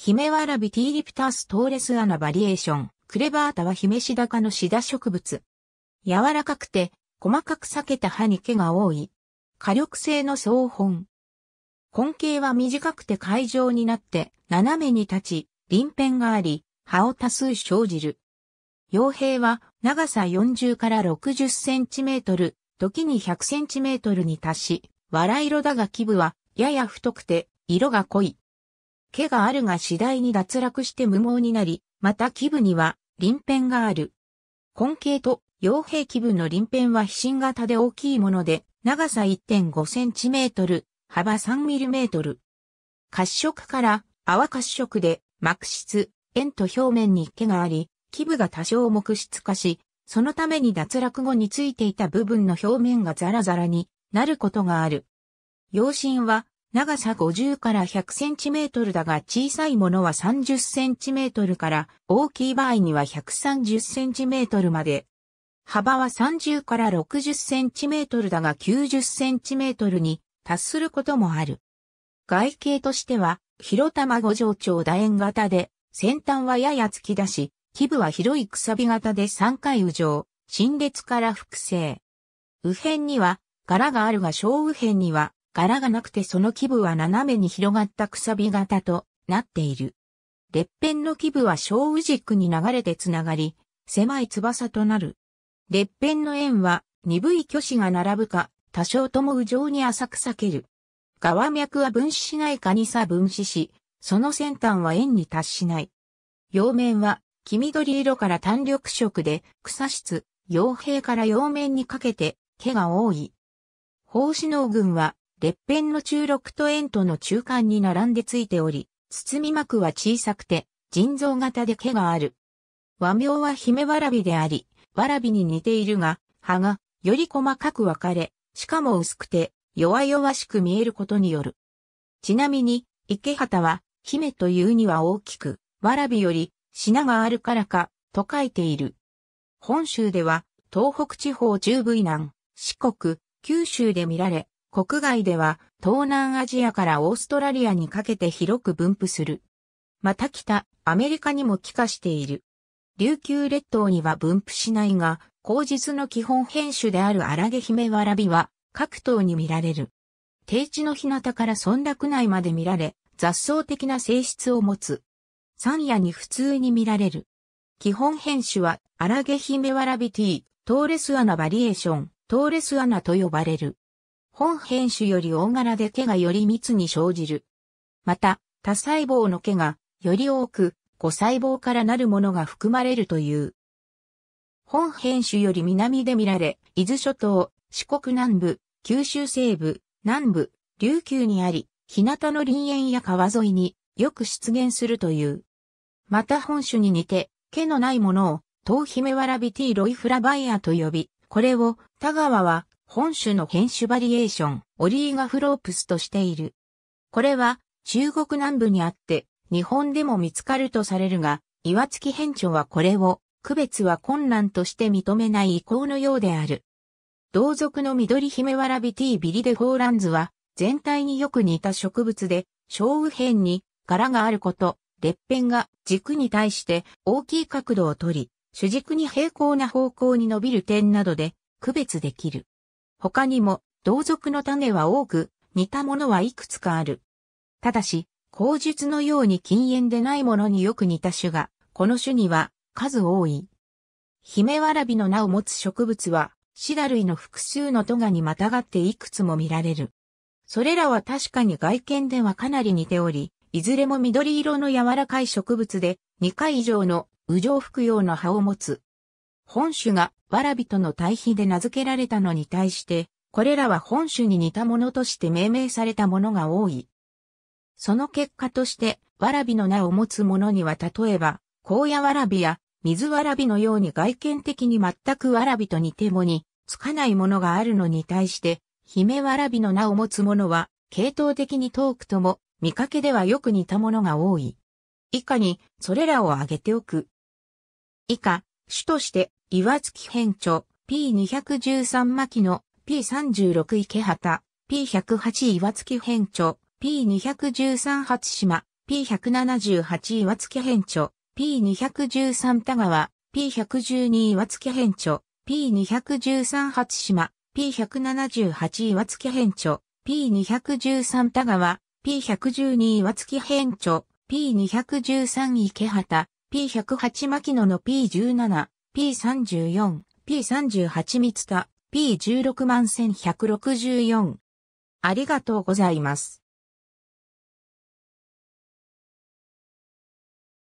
ヒメワラビティリプターストーレスアナバリエーション、クレバータはヒメシダ科のシダ植物。柔らかくて、細かく裂けた葉に毛が多い。火力性の総本。根茎は短くて海状になって、斜めに立ち、鱗片があり、葉を多数生じる。傭兵は長さ40から60センチメートル、時に100センチメートルに達し、藁色だが基部はやや太くて、色が濃い。毛があるが次第に脱落して無毛になり、また基部には鱗片がある。根茎と傭兵基部の鱗片は非信型で大きいもので、長さ 1.5cm、幅 3mm。褐色から泡褐色で、膜質、円と表面に毛があり、基部が多少木質化し、そのために脱落後についていた部分の表面がザラザラになることがある。養心は長さ50から100センチメートルだが小さいものは30センチメートルから大きい場合には130センチメートルまで。幅は30から60センチメートルだが90センチメートルに達することもある。外形としては、広玉五条長楕円型で、先端はやや突き出し、基部は広いくさび型で3回右上、新列から複製。右辺には柄があるが小右辺には柄がなくてその基部は斜めに広がったくさび型となっている。列片の基部は小雨軸に流れてつながり、狭い翼となる。列片の円は鈍い虚子が並ぶか、多少とも右上に浅く裂ける。側脈は分子しないかにさ分子し、その先端は円に達しない。葉面は黄緑色から単緑色で、草質、葉柄から葉面にかけて、毛が多い。胞子脳群は列辺の中六と円との中間に並んでついており、包み膜は小さくて、腎臓型で毛がある。和名は姫わらびであり、わらびに似ているが、葉がより細かく分かれ、しかも薄くて弱々しく見えることによる。ちなみに、池畑は姫というには大きく、わらびより品があるからか、と書いている。本州では、東北地方中部以南、四国、九州で見られ、国外では東南アジアからオーストラリアにかけて広く分布する。また北、アメリカにも帰化している。琉球列島には分布しないが、後日の基本変種である荒毛姫わらびは各島に見られる。低地の日向から村落内まで見られ、雑草的な性質を持つ。山野に普通に見られる。基本変種は、荒毛姫わらび T、トーレスアナバリエーション、トーレスアナと呼ばれる。本編種より大柄で毛がより密に生じる。また、多細胞の毛がより多く、5細胞からなるものが含まれるという。本編種より南で見られ、伊豆諸島、四国南部、九州西部、南部、琉球にあり、日向の林園や川沿いによく出現するという。また本種に似て、毛のないものを、トウヒメワラビティロイフラバイアと呼び、これを、田川は、本種の変種バリエーション、オリーガフロープスとしている。これは中国南部にあって日本でも見つかるとされるが、岩月変調はこれを区別は困難として認めない意向のようである。同族の緑姫わらび T ビリデフォーランズは全体によく似た植物で、小右辺に柄があること、裂片が軸に対して大きい角度をとり、主軸に平行な方向に伸びる点などで区別できる。他にも、同族の種は多く、似たものはいくつかある。ただし、口述のように禁煙でないものによく似た種が、この種には数多い。ヒメワラビの名を持つ植物は、シダ類の複数のトガにまたがっていくつも見られる。それらは確かに外見ではかなり似ており、いずれも緑色の柔らかい植物で、2回以上の、右上服用の葉を持つ。本種がわらびとの対比で名付けられたのに対して、これらは本種に似たものとして命名されたものが多い。その結果として、わらびの名を持つものには例えば、荒野わらびや水わらびのように外見的に全くわらびと似てもに、つかないものがあるのに対して、姫びの名を持つものは、系統的に遠くとも、見かけではよく似たものが多い。以下に、それらを挙げておく。以下、主として、岩月編著、P213 巻の、P36 池畑、P108 岩月編著、P213 初島、P178 岩月編著、P213 田川、P112 岩月編著、P213 初島、P178 岩月編著、P213 田川、P112 岩月編著、P213 池畑、P108 牧野の P17、P34、P38 三田、P16 万1164。ありがとうございます。